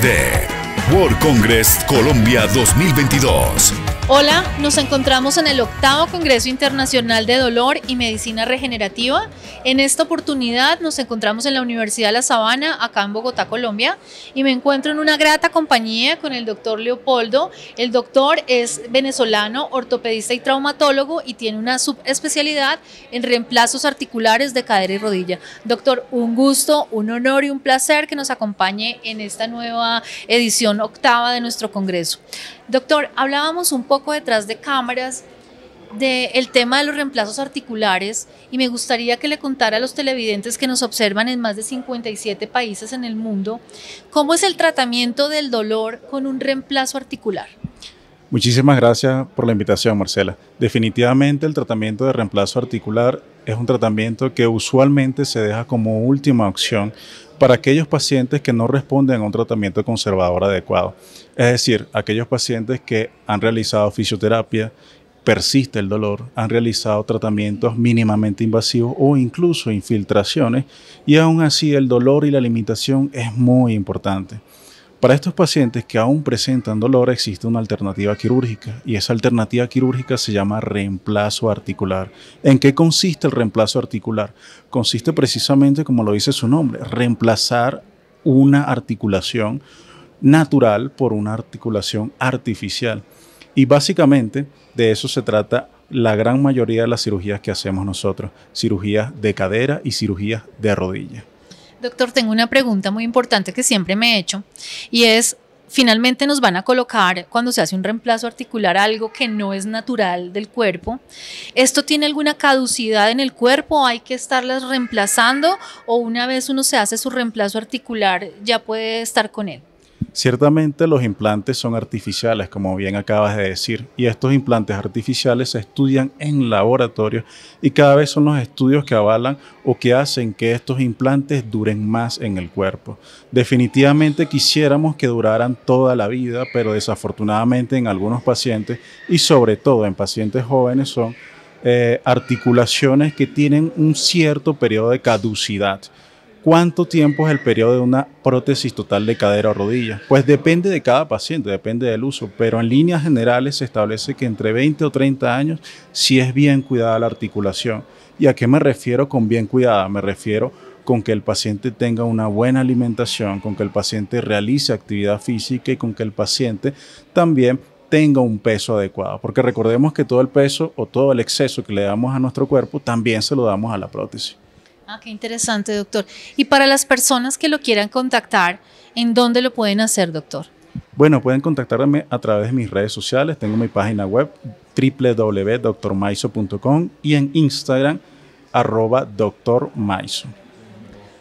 de World Congress Colombia 2022. Hola, nos encontramos en el octavo Congreso Internacional de Dolor y Medicina Regenerativa. En esta oportunidad nos encontramos en la Universidad de La Sabana, acá en Bogotá, Colombia, y me encuentro en una grata compañía con el doctor Leopoldo. El doctor es venezolano, ortopedista y traumatólogo y tiene una subespecialidad en reemplazos articulares de cadera y rodilla. Doctor, un gusto, un honor y un placer que nos acompañe en esta nueva edición octava de nuestro Congreso. Doctor, hablábamos un poco poco detrás de cámaras del tema de los reemplazos articulares y me gustaría que le contara a los televidentes que nos observan en más de 57 países en el mundo cómo es el tratamiento del dolor con un reemplazo articular. Muchísimas gracias por la invitación, Marcela. Definitivamente el tratamiento de reemplazo articular es un tratamiento que usualmente se deja como última opción para aquellos pacientes que no responden a un tratamiento conservador adecuado. Es decir, aquellos pacientes que han realizado fisioterapia, persiste el dolor, han realizado tratamientos mínimamente invasivos o incluso infiltraciones y aún así el dolor y la limitación es muy importante. Para estos pacientes que aún presentan dolor existe una alternativa quirúrgica y esa alternativa quirúrgica se llama reemplazo articular. ¿En qué consiste el reemplazo articular? Consiste precisamente, como lo dice su nombre, reemplazar una articulación natural por una articulación artificial. Y básicamente de eso se trata la gran mayoría de las cirugías que hacemos nosotros, cirugías de cadera y cirugías de rodilla. Doctor, tengo una pregunta muy importante que siempre me he hecho y es, finalmente nos van a colocar cuando se hace un reemplazo articular algo que no es natural del cuerpo. ¿Esto tiene alguna caducidad en el cuerpo? ¿Hay que estarlas reemplazando o una vez uno se hace su reemplazo articular ya puede estar con él? Ciertamente los implantes son artificiales, como bien acabas de decir, y estos implantes artificiales se estudian en laboratorios y cada vez son los estudios que avalan o que hacen que estos implantes duren más en el cuerpo. Definitivamente quisiéramos que duraran toda la vida, pero desafortunadamente en algunos pacientes y sobre todo en pacientes jóvenes son eh, articulaciones que tienen un cierto periodo de caducidad. ¿Cuánto tiempo es el periodo de una prótesis total de cadera o rodilla? Pues depende de cada paciente, depende del uso, pero en líneas generales se establece que entre 20 o 30 años si es bien cuidada la articulación. ¿Y a qué me refiero con bien cuidada? Me refiero con que el paciente tenga una buena alimentación, con que el paciente realice actividad física y con que el paciente también tenga un peso adecuado, porque recordemos que todo el peso o todo el exceso que le damos a nuestro cuerpo también se lo damos a la prótesis. Ah, qué interesante, doctor. Y para las personas que lo quieran contactar, ¿en dónde lo pueden hacer, doctor? Bueno, pueden contactarme a través de mis redes sociales. Tengo mi página web www.drmaiso.com y en Instagram arroba doctormaiso.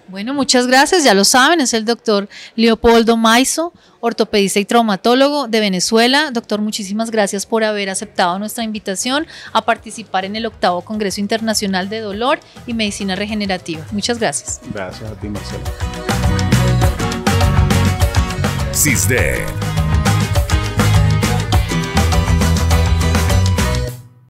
Bueno, muchas gracias, ya lo saben, es el doctor Leopoldo Maizo, ortopedista y traumatólogo de Venezuela. Doctor, muchísimas gracias por haber aceptado nuestra invitación a participar en el octavo Congreso Internacional de Dolor y Medicina Regenerativa. Muchas gracias. Gracias a ti, Marcelo.